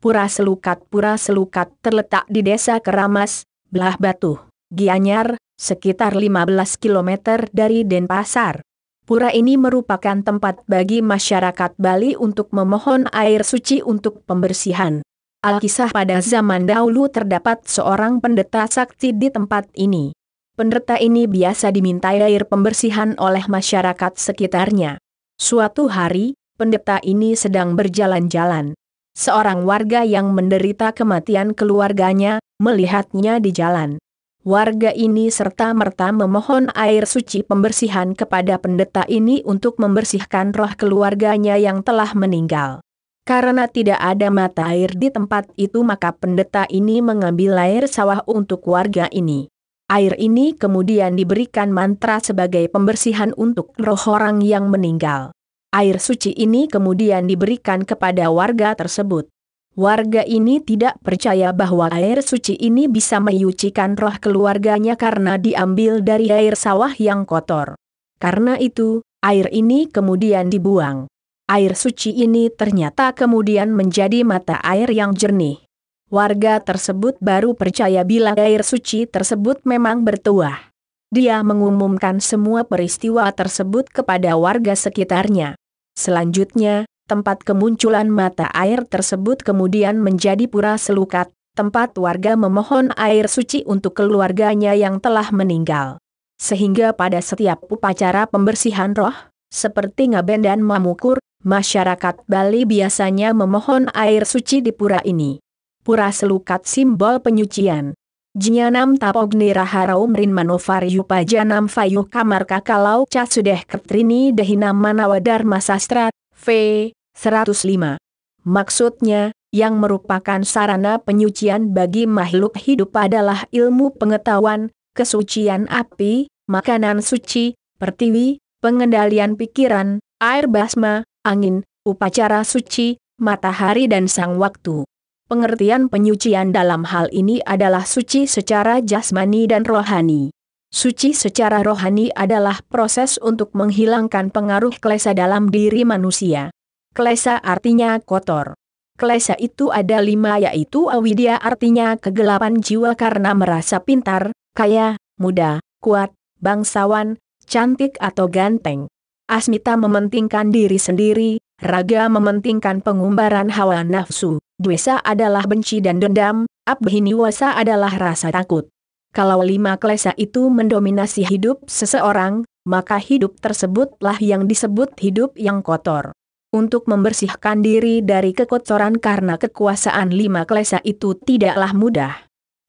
Pura Selukat Pura Selukat terletak di desa Keramas, Belah Batu, Gianyar, sekitar 15 km dari Denpasar. Pura ini merupakan tempat bagi masyarakat Bali untuk memohon air suci untuk pembersihan. Alkisah pada zaman dahulu terdapat seorang pendeta sakti di tempat ini. Pendeta ini biasa dimintai air pembersihan oleh masyarakat sekitarnya. Suatu hari, pendeta ini sedang berjalan-jalan seorang warga yang menderita kematian keluarganya, melihatnya di jalan. Warga ini serta-merta memohon air suci pembersihan kepada pendeta ini untuk membersihkan roh keluarganya yang telah meninggal. Karena tidak ada mata air di tempat itu maka pendeta ini mengambil air sawah untuk warga ini. Air ini kemudian diberikan mantra sebagai pembersihan untuk roh orang yang meninggal. Air suci ini kemudian diberikan kepada warga tersebut. Warga ini tidak percaya bahwa air suci ini bisa menyucikan roh keluarganya karena diambil dari air sawah yang kotor. Karena itu, air ini kemudian dibuang. Air suci ini ternyata kemudian menjadi mata air yang jernih. Warga tersebut baru percaya bila air suci tersebut memang bertuah. Dia mengumumkan semua peristiwa tersebut kepada warga sekitarnya. Selanjutnya, tempat kemunculan mata air tersebut kemudian menjadi pura selukat, tempat warga memohon air suci untuk keluarganya yang telah meninggal. Sehingga pada setiap upacara pembersihan roh, seperti ngaben dan mamukur, masyarakat Bali biasanya memohon air suci di pura ini. Pura selukat simbol penyucian. Jinyanam tapog niraharau rin yupa pajanam fayu kamar kakalau casudeh kertrini dehinam manawadar masastra, v. 105. Maksudnya, yang merupakan sarana penyucian bagi makhluk hidup adalah ilmu pengetahuan, kesucian api, makanan suci, pertiwi, pengendalian pikiran, air basma, angin, upacara suci, matahari dan sang waktu. Pengertian penyucian dalam hal ini adalah suci secara jasmani dan rohani. Suci secara rohani adalah proses untuk menghilangkan pengaruh klesa dalam diri manusia. Klesa artinya kotor. Klesa itu ada lima yaitu awidya artinya kegelapan jiwa karena merasa pintar, kaya, muda, kuat, bangsawan, cantik atau ganteng. Asmita mementingkan diri sendiri, Raga mementingkan pengumbaran hawa nafsu, duesa adalah benci dan dendam, Abhiniwasa adalah rasa takut. Kalau lima klesa itu mendominasi hidup seseorang, maka hidup tersebutlah yang disebut hidup yang kotor. Untuk membersihkan diri dari kekotoran karena kekuasaan lima klesa itu tidaklah mudah.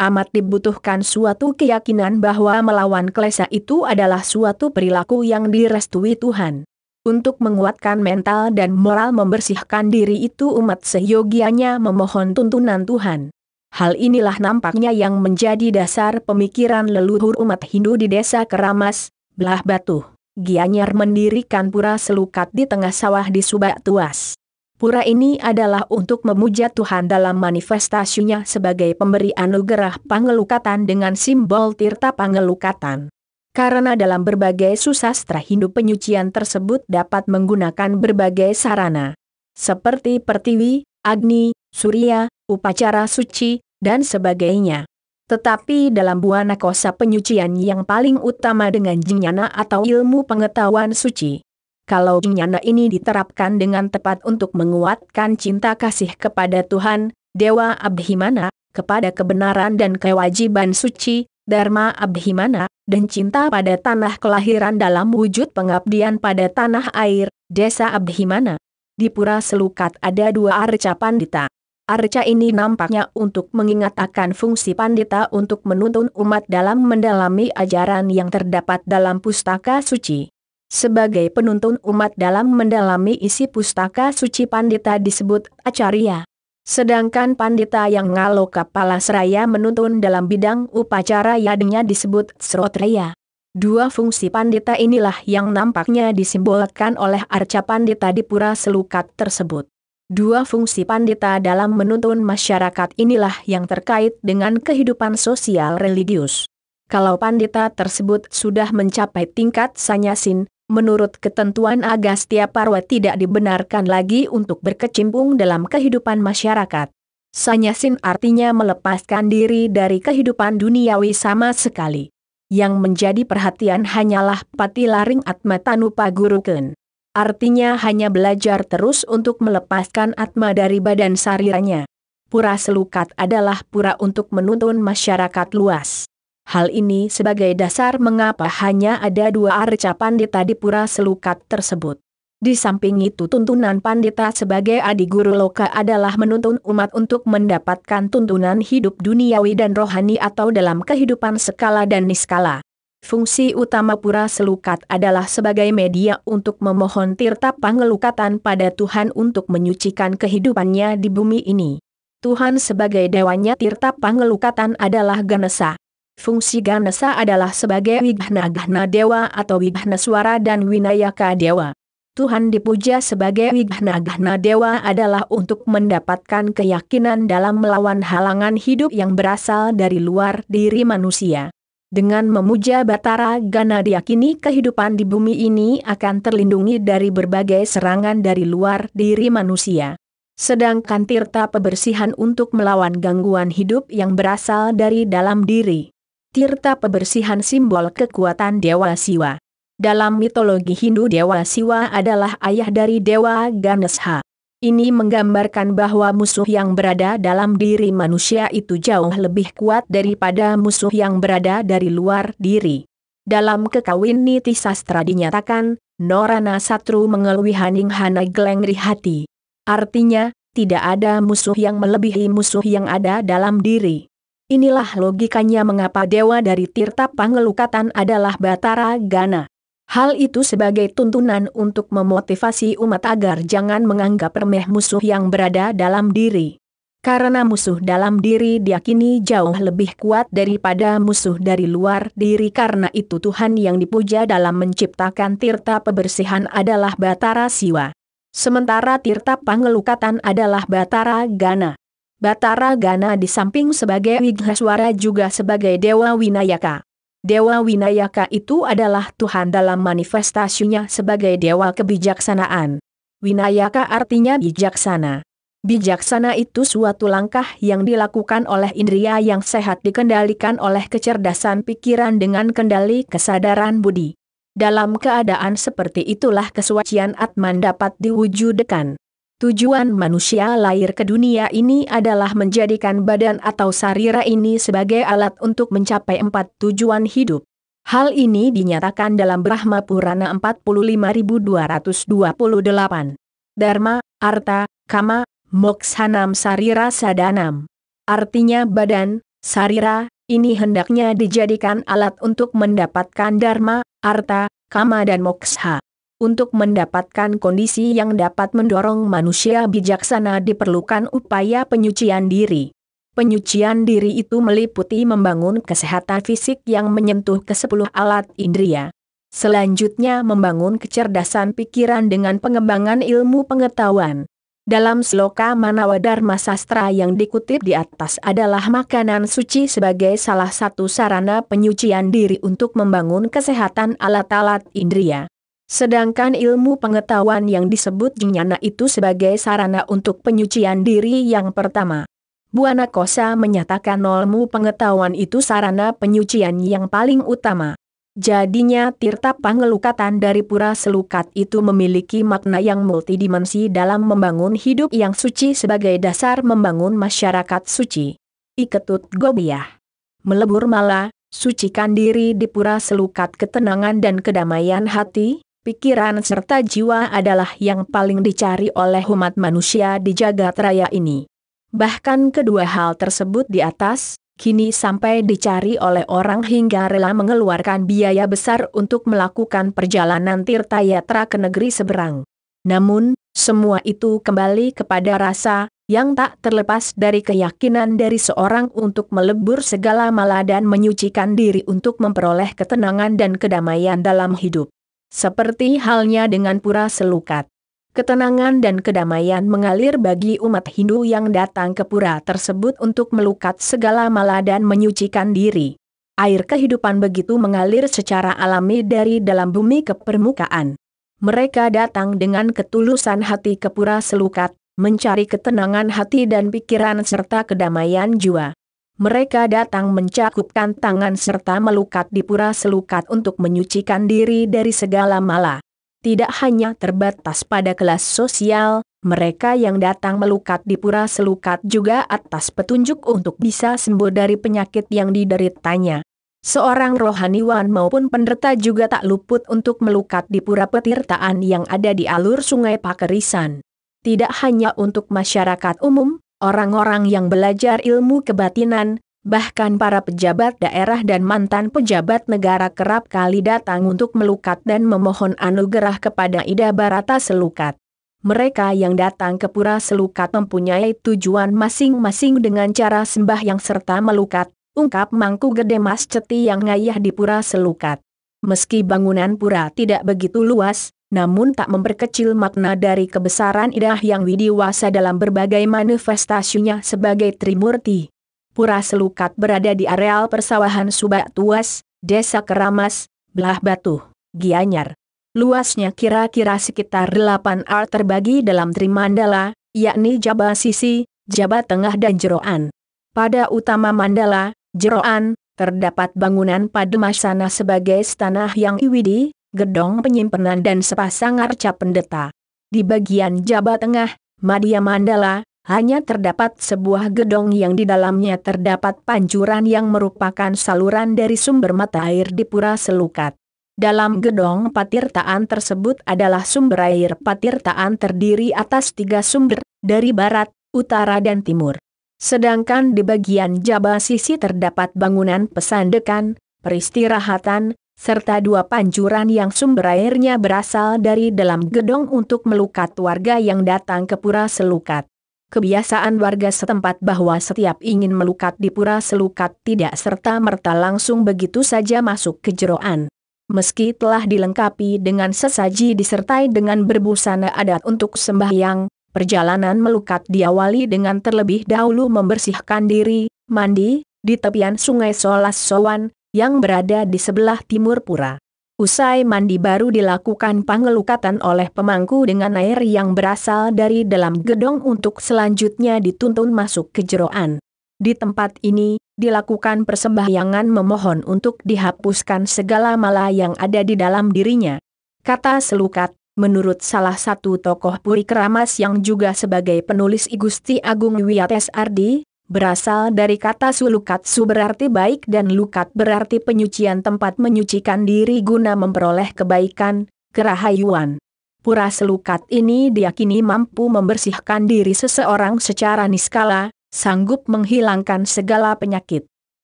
Amat dibutuhkan suatu keyakinan bahwa melawan klesa itu adalah suatu perilaku yang direstui Tuhan. Untuk menguatkan mental dan moral membersihkan diri itu umat seyogianya memohon tuntunan Tuhan. Hal inilah nampaknya yang menjadi dasar pemikiran leluhur umat Hindu di desa Keramas, Belah Batu. Gianyar mendirikan pura selukat di tengah sawah di Subak Tuas. Pura ini adalah untuk memuja Tuhan dalam manifestasinya sebagai pemberi anugerah pangelukatan dengan simbol tirta pangelukatan karena dalam berbagai susastra Hindu penyucian tersebut dapat menggunakan berbagai sarana. Seperti pertiwi, agni, surya, upacara suci, dan sebagainya. Tetapi dalam buana kosa penyucian yang paling utama dengan jinyana atau ilmu pengetahuan suci. Kalau jinyana ini diterapkan dengan tepat untuk menguatkan cinta kasih kepada Tuhan, Dewa Abhimana, kepada kebenaran dan kewajiban suci, Dharma Abhimana, dan cinta pada tanah kelahiran dalam wujud pengabdian pada tanah air, desa Abhimana. Di Pura Selukat ada dua arca pandita. Arca ini nampaknya untuk mengingatkan fungsi pandita untuk menuntun umat dalam mendalami ajaran yang terdapat dalam pustaka suci. Sebagai penuntun umat dalam mendalami isi pustaka suci pandita disebut acarya. Sedangkan pandita yang ngalok kepala seraya menuntun dalam bidang upacara yadinya disebut Srotreya. Dua fungsi pandita inilah yang nampaknya disimbolkan oleh arca pandita di pura selukat tersebut. Dua fungsi pandita dalam menuntun masyarakat inilah yang terkait dengan kehidupan sosial religius. Kalau pandita tersebut sudah mencapai tingkat sanyasin, menurut ketentuan Agastya Parwa tidak dibenarkan lagi untuk berkecimpung dalam kehidupan masyarakat. Sanyasin artinya melepaskan diri dari kehidupan duniawi sama sekali. Yang menjadi perhatian hanyalah pati laring atma tanupa guruken. Artinya hanya belajar terus untuk melepaskan atma dari badan sariranya. Pura selukat adalah pura untuk menuntun masyarakat luas. Hal ini sebagai dasar mengapa hanya ada dua arca pandita di pura selukat tersebut. Di samping itu tuntunan pandita sebagai adi guru loka adalah menuntun umat untuk mendapatkan tuntunan hidup duniawi dan rohani atau dalam kehidupan skala dan niskala. Fungsi utama pura selukat adalah sebagai media untuk memohon tirta pangelukatan pada Tuhan untuk menyucikan kehidupannya di bumi ini. Tuhan sebagai dewanya tirta pangelukatan adalah Ganesa. Fungsi Ganesa adalah sebagai Wighna gahna Dewa atau Suara dan Winayaka Dewa. Tuhan dipuja sebagai Wighna gahna Dewa adalah untuk mendapatkan keyakinan dalam melawan halangan hidup yang berasal dari luar diri manusia. Dengan memuja Batara Gana diyakini kehidupan di bumi ini akan terlindungi dari berbagai serangan dari luar diri manusia. Sedangkan Tirta pebersihan untuk melawan gangguan hidup yang berasal dari dalam diri. Tirta Pebersihan simbol kekuatan Dewa Siwa. Dalam mitologi Hindu Dewa Siwa adalah ayah dari Dewa Ganesha. Ini menggambarkan bahwa musuh yang berada dalam diri manusia itu jauh lebih kuat daripada musuh yang berada dari luar diri. Dalam kekawin niti sastra dinyatakan, Norana Satru mengelwi Haning Hana Glengri Hati. Artinya, tidak ada musuh yang melebihi musuh yang ada dalam diri. Inilah logikanya mengapa dewa dari Tirta Pangelukatan adalah Batara Gana. Hal itu sebagai tuntunan untuk memotivasi umat agar jangan menganggap remeh musuh yang berada dalam diri. Karena musuh dalam diri diakini jauh lebih kuat daripada musuh dari luar diri karena itu Tuhan yang dipuja dalam menciptakan tirta pebersihan adalah Batara Siwa. Sementara tirta pangelukatan adalah Batara Gana. Batara Gana di samping sebagai Wighaswara juga sebagai Dewa Winayaka. Dewa Winayaka itu adalah Tuhan dalam manifestasinya sebagai Dewa Kebijaksanaan. Winayaka artinya bijaksana. Bijaksana itu suatu langkah yang dilakukan oleh indria yang sehat dikendalikan oleh kecerdasan pikiran dengan kendali kesadaran budi. Dalam keadaan seperti itulah kesucian Atman dapat diwujudkan. Tujuan manusia lahir ke dunia ini adalah menjadikan badan atau sarira ini sebagai alat untuk mencapai empat tujuan hidup. Hal ini dinyatakan dalam Brahma Purana 45228. Dharma, Arta, Kama, Moksanam Sarira Sadanam. Artinya badan, sarira, ini hendaknya dijadikan alat untuk mendapatkan Dharma, Arta, Kama dan Moksha. Untuk mendapatkan kondisi yang dapat mendorong manusia bijaksana diperlukan upaya penyucian diri. Penyucian diri itu meliputi membangun kesehatan fisik yang menyentuh ke sepuluh alat indria. Selanjutnya membangun kecerdasan pikiran dengan pengembangan ilmu pengetahuan. Dalam sloka Manawa Dharma Sastra yang dikutip di atas adalah makanan suci sebagai salah satu sarana penyucian diri untuk membangun kesehatan alat-alat indria. Sedangkan ilmu pengetahuan yang disebut Jinyana itu sebagai sarana untuk penyucian diri yang pertama. Buana Kosa menyatakan ilmu pengetahuan itu sarana penyucian yang paling utama. Jadinya Tirta Pangelukatan dari Pura Selukat itu memiliki makna yang multidimensi dalam membangun hidup yang suci sebagai dasar membangun masyarakat suci. Iketut Gobiah. Melebur malah, sucikan diri di Pura Selukat ketenangan dan kedamaian hati, pikiran serta jiwa adalah yang paling dicari oleh umat manusia di jagat raya ini. Bahkan kedua hal tersebut di atas, kini sampai dicari oleh orang hingga rela mengeluarkan biaya besar untuk melakukan perjalanan tirta yatra ke negeri seberang. Namun, semua itu kembali kepada rasa, yang tak terlepas dari keyakinan dari seorang untuk melebur segala mala dan menyucikan diri untuk memperoleh ketenangan dan kedamaian dalam hidup. Seperti halnya dengan pura selukat. Ketenangan dan kedamaian mengalir bagi umat Hindu yang datang ke pura tersebut untuk melukat segala mala dan menyucikan diri. Air kehidupan begitu mengalir secara alami dari dalam bumi ke permukaan. Mereka datang dengan ketulusan hati ke pura selukat, mencari ketenangan hati dan pikiran serta kedamaian jiwa mereka datang mencakupkan tangan serta melukat di pura selukat untuk menyucikan diri dari segala mala. Tidak hanya terbatas pada kelas sosial, mereka yang datang melukat di pura selukat juga atas petunjuk untuk bisa sembuh dari penyakit yang dideritanya. Seorang rohaniwan maupun penderita juga tak luput untuk melukat di pura petirtaan yang ada di alur sungai Pakerisan. Tidak hanya untuk masyarakat umum, orang-orang yang belajar ilmu kebatinan, bahkan para pejabat daerah dan mantan pejabat negara kerap kali datang untuk melukat dan memohon anugerah kepada Ida Barata Selukat. Mereka yang datang ke Pura Selukat mempunyai tujuan masing-masing dengan cara sembah yang serta melukat, ungkap Mangku Gede Mas Ceti yang ngayah di Pura Selukat. Meski bangunan pura tidak begitu luas, namun tak memperkecil makna dari kebesaran idah yang widiwasa dalam berbagai manifestasinya sebagai Trimurti. Pura Selukat berada di areal persawahan Subak Tuas, Desa Keramas, Belah Batu, Gianyar. Luasnya kira-kira sekitar 8 ar terbagi dalam Trimandala, yakni Jaba Sisi, Jaba Tengah dan Jeroan. Pada utama Mandala, Jeroan, terdapat bangunan Pademasana sebagai stanah yang iwidi, gedong penyimpanan dan sepasang arca pendeta. Di bagian Jawa Tengah, Madya Mandala, hanya terdapat sebuah gedong yang di dalamnya terdapat pancuran yang merupakan saluran dari sumber mata air di Pura Selukat. Dalam gedong patirtaan tersebut adalah sumber air patirtaan terdiri atas tiga sumber, dari barat, utara dan timur. Sedangkan di bagian Jaba sisi terdapat bangunan pesandekan, peristirahatan, serta dua pancuran yang sumber airnya berasal dari dalam gedong untuk melukat warga yang datang ke Pura Selukat. Kebiasaan warga setempat bahwa setiap ingin melukat di Pura Selukat tidak serta-merta langsung begitu saja masuk ke jeroan. Meski telah dilengkapi dengan sesaji disertai dengan berbusana adat untuk sembahyang, perjalanan melukat diawali dengan terlebih dahulu membersihkan diri, mandi, di tepian sungai Solas Sowan, yang berada di sebelah timur pura. Usai mandi baru dilakukan pengelukatan oleh pemangku dengan air yang berasal dari dalam gedong untuk selanjutnya dituntun masuk ke jeroan. Di tempat ini, dilakukan persembahyangan memohon untuk dihapuskan segala mala yang ada di dalam dirinya. Kata selukat, Menurut salah satu tokoh Puri Keramas yang juga sebagai penulis Igusti Agung Wiyates Ardi, berasal dari kata sulukatsu berarti baik dan lukat berarti penyucian tempat menyucikan diri guna memperoleh kebaikan, kerahayuan. Pura selukat ini diyakini mampu membersihkan diri seseorang secara niskala, sanggup menghilangkan segala penyakit.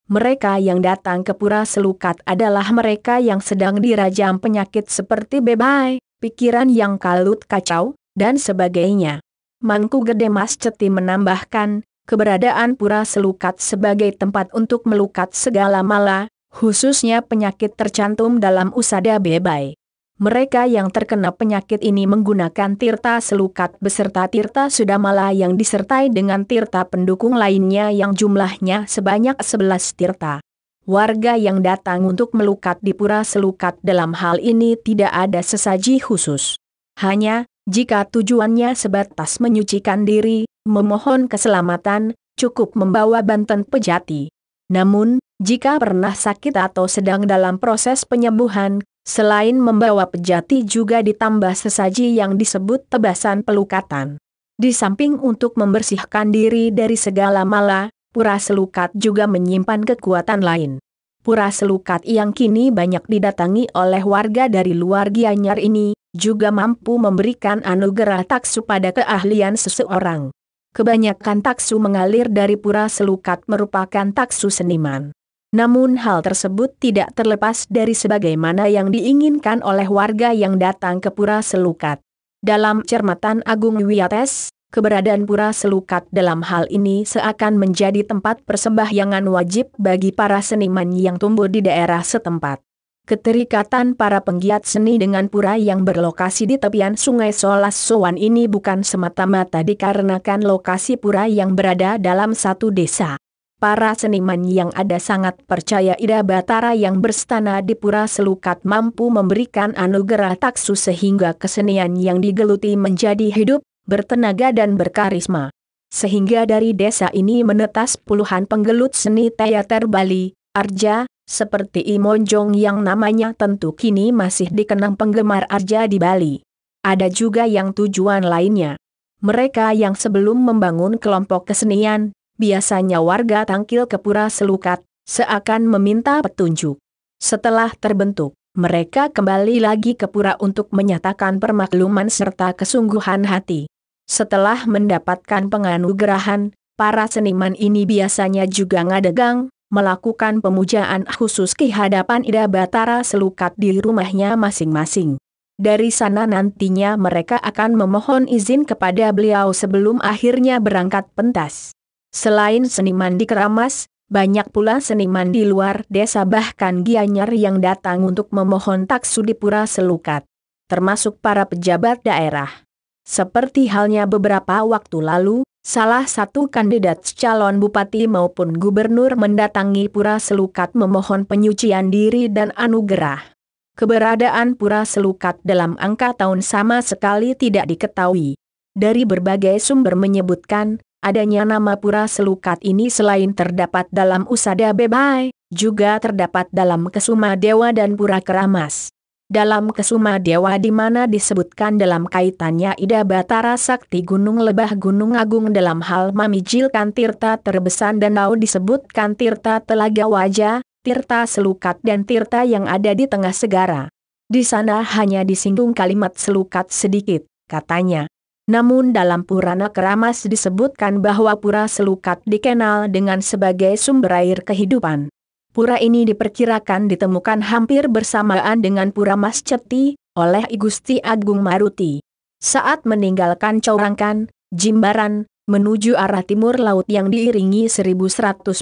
Mereka yang datang ke pura selukat adalah mereka yang sedang dirajam penyakit seperti bebai, pikiran yang kalut kacau, dan sebagainya. Mangku Gede Mas Ceti menambahkan, keberadaan pura selukat sebagai tempat untuk melukat segala mala, khususnya penyakit tercantum dalam usada bebai. Mereka yang terkena penyakit ini menggunakan tirta selukat beserta tirta sudamala yang disertai dengan tirta pendukung lainnya yang jumlahnya sebanyak 11 tirta. Warga yang datang untuk melukat di pura selukat dalam hal ini tidak ada sesaji khusus. Hanya, jika tujuannya sebatas menyucikan diri, memohon keselamatan, cukup membawa banten pejati. Namun, jika pernah sakit atau sedang dalam proses penyembuhan, selain membawa pejati juga ditambah sesaji yang disebut tebasan pelukatan. Di samping untuk membersihkan diri dari segala mala, pura selukat juga menyimpan kekuatan lain. Pura selukat yang kini banyak didatangi oleh warga dari luar Gianyar ini, juga mampu memberikan anugerah taksu pada keahlian seseorang kebanyakan taksu mengalir dari pura selukat merupakan taksu seniman. Namun hal tersebut tidak terlepas dari sebagaimana yang diinginkan oleh warga yang datang ke pura selukat. Dalam cermatan Agung Wiates, keberadaan pura selukat dalam hal ini seakan menjadi tempat persembahyangan wajib bagi para seniman yang tumbuh di daerah setempat. Keterikatan para penggiat seni dengan pura yang berlokasi di tepian sungai Solas Soan ini bukan semata-mata dikarenakan lokasi pura yang berada dalam satu desa. Para seniman yang ada sangat percaya Ida Batara yang berstana di Pura Selukat mampu memberikan anugerah taksu sehingga kesenian yang digeluti menjadi hidup, bertenaga dan berkarisma. Sehingga dari desa ini menetas puluhan penggelut seni teater Bali, Arja, seperti Imonjong yang namanya tentu kini masih dikenang penggemar arja di Bali. Ada juga yang tujuan lainnya. Mereka yang sebelum membangun kelompok kesenian, biasanya warga tangkil kepura selukat, seakan meminta petunjuk. Setelah terbentuk, mereka kembali lagi ke pura untuk menyatakan permakluman serta kesungguhan hati. Setelah mendapatkan penganugerahan, para seniman ini biasanya juga ngadegang, melakukan pemujaan khusus kehadapan Ida Batara selukat di rumahnya masing-masing. Dari sana nantinya mereka akan memohon izin kepada beliau sebelum akhirnya berangkat pentas. Selain seniman di Keramas, banyak pula seniman di luar desa bahkan Gianyar yang datang untuk memohon taksu di Pura Selukat. Termasuk para pejabat daerah. Seperti halnya beberapa waktu lalu, Salah satu kandidat calon bupati maupun gubernur mendatangi Pura Selukat memohon penyucian diri dan anugerah. Keberadaan Pura Selukat dalam angka tahun sama sekali tidak diketahui. Dari berbagai sumber menyebutkan, adanya nama Pura Selukat ini selain terdapat dalam Usada Bebai, juga terdapat dalam Kesuma Dewa dan Pura Keramas dalam Kesuma Dewa di mana disebutkan dalam kaitannya Ida Batara Sakti Gunung Lebah Gunung Agung dalam hal mamijilkan Tirta Terbesan Danau disebutkan Tirta Telaga Wajah, Tirta Selukat dan Tirta yang ada di tengah segara. Di sana hanya disinggung kalimat selukat sedikit, katanya. Namun dalam Purana Keramas disebutkan bahwa Pura Selukat dikenal dengan sebagai sumber air kehidupan. Pura ini diperkirakan ditemukan hampir bersamaan dengan Pura Mas Ceti oleh Gusti Agung Maruti. Saat meninggalkan Caurangkan, Jimbaran, menuju arah timur laut yang diiringi 1.100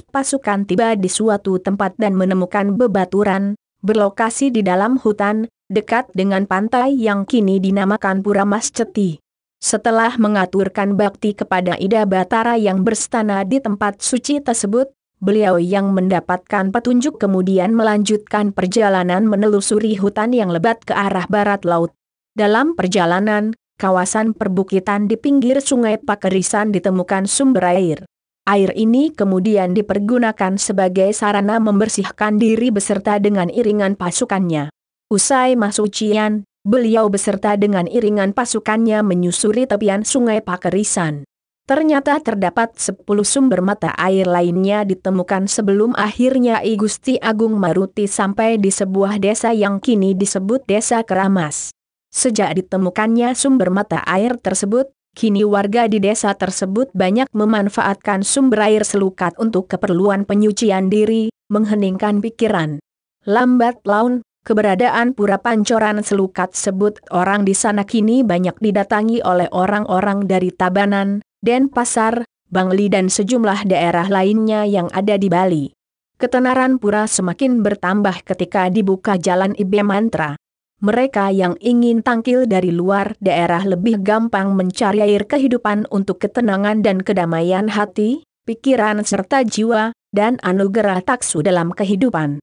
pasukan tiba di suatu tempat dan menemukan bebaturan, berlokasi di dalam hutan, dekat dengan pantai yang kini dinamakan Pura Mas Ceti. Setelah mengaturkan bakti kepada Ida Batara yang berstana di tempat suci tersebut, Beliau yang mendapatkan petunjuk kemudian melanjutkan perjalanan menelusuri hutan yang lebat ke arah barat laut. Dalam perjalanan, kawasan perbukitan di pinggir sungai Pakerisan ditemukan sumber air. Air ini kemudian dipergunakan sebagai sarana membersihkan diri beserta dengan iringan pasukannya. Usai masuk Cian, beliau beserta dengan iringan pasukannya menyusuri tepian sungai Pakerisan. Ternyata terdapat 10 sumber mata air lainnya ditemukan sebelum akhirnya I Gusti Agung Maruti sampai di sebuah desa yang kini disebut Desa Keramas. Sejak ditemukannya sumber mata air tersebut, kini warga di desa tersebut banyak memanfaatkan sumber air selukat untuk keperluan penyucian diri, mengheningkan pikiran. Lambat laun, keberadaan pura pancoran selukat sebut orang di sana kini banyak didatangi oleh orang-orang dari Tabanan, Denpasar, Bangli dan sejumlah daerah lainnya yang ada di Bali. Ketenaran pura semakin bertambah ketika dibuka jalan Ibe Mantra. Mereka yang ingin tangkil dari luar daerah lebih gampang mencari air kehidupan untuk ketenangan dan kedamaian hati, pikiran serta jiwa, dan anugerah taksu dalam kehidupan.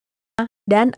Dan